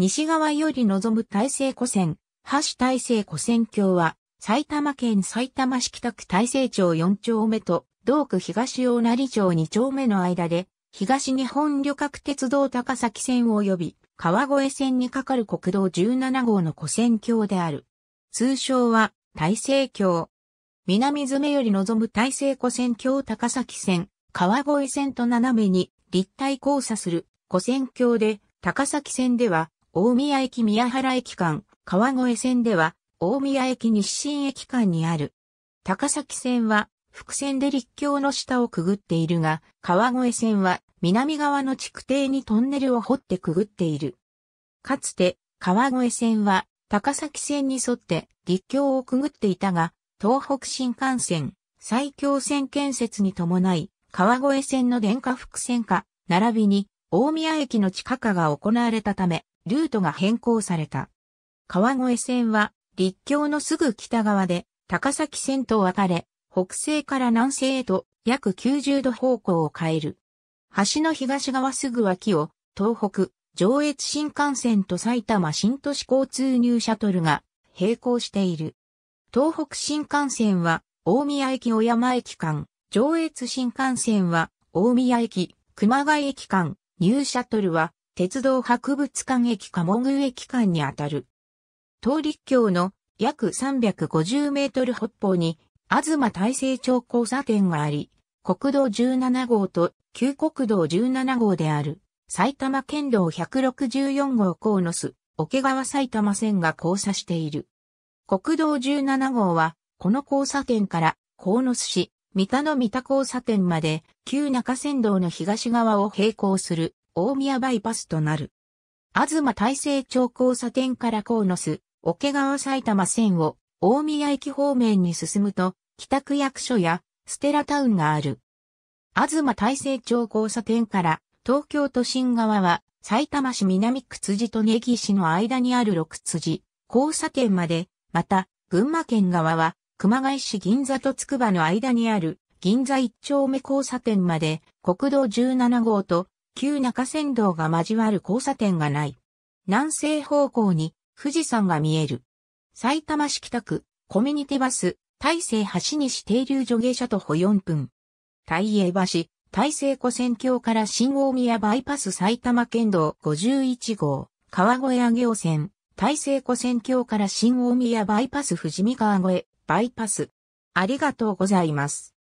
西側より望む大西湖線、橋大西湖線橋は、埼玉県埼玉市北区大西町4丁目と、同区東大成町2丁目の間で、東日本旅客鉄道高崎線及び、川越線に架かる国道17号の湖線橋である。通称は、大西橋。南詰より望む大西湖線橋高崎線、川越線と斜めに立体交差する湖線橋で、高崎線では大宮駅宮原駅間、川越線では、大宮駅日新駅間にある。高崎線は、伏線で陸橋の下をくぐっているが、川越線は、南側の築堤にトンネルを掘ってくぐっている。かつて、川越線は、高崎線に沿って陸橋をくぐっていたが、東北新幹線、最強線建設に伴い、川越線の電化伏線化、並びに、大宮駅の地下化が行われたため、ルートが変更された。川越線は、立教のすぐ北側で、高崎線と分かれ、北西から南西へと約90度方向を変える。橋の東側すぐ脇を、東北、上越新幹線と埼玉新都市交通ニューシャトルが並行している。東北新幹線は大宮駅小山駅間、上越新幹線は大宮駅熊谷駅間、ニューシャトルは鉄道博物館駅鴨宮駅間にあたる。東陸橋の約350メートル北方に、東大成町交差点があり、国道17号と旧国道17号である、埼玉県道164号野巣、桶川埼玉線が交差している。国道17号は、この交差点から、鴻巣市、三田の三田交差点まで、旧中山道の東側を並行する大宮バイパスとなる。東大成町交差点から河野須、桶川埼玉線を大宮駅方面に進むと、北区役所やステラタウンがある。東大成町交差点から東京都心側は埼玉市南区辻と根岸の間にある六辻交差点まで、また群馬県側は熊谷市銀座と筑波の間にある銀座一丁目交差点まで国道17号と旧中山道が交わる交差点がない。南西方向に富士山が見える。埼玉市北区、コミュニティバス、大成橋西停留所下車徒歩4分。大栄橋、大成湖線橋から新大宮バイパス埼玉県道51号、川越上行線、大成湖線橋から新大宮バイパス富士見川越、バイパス。ありがとうございます。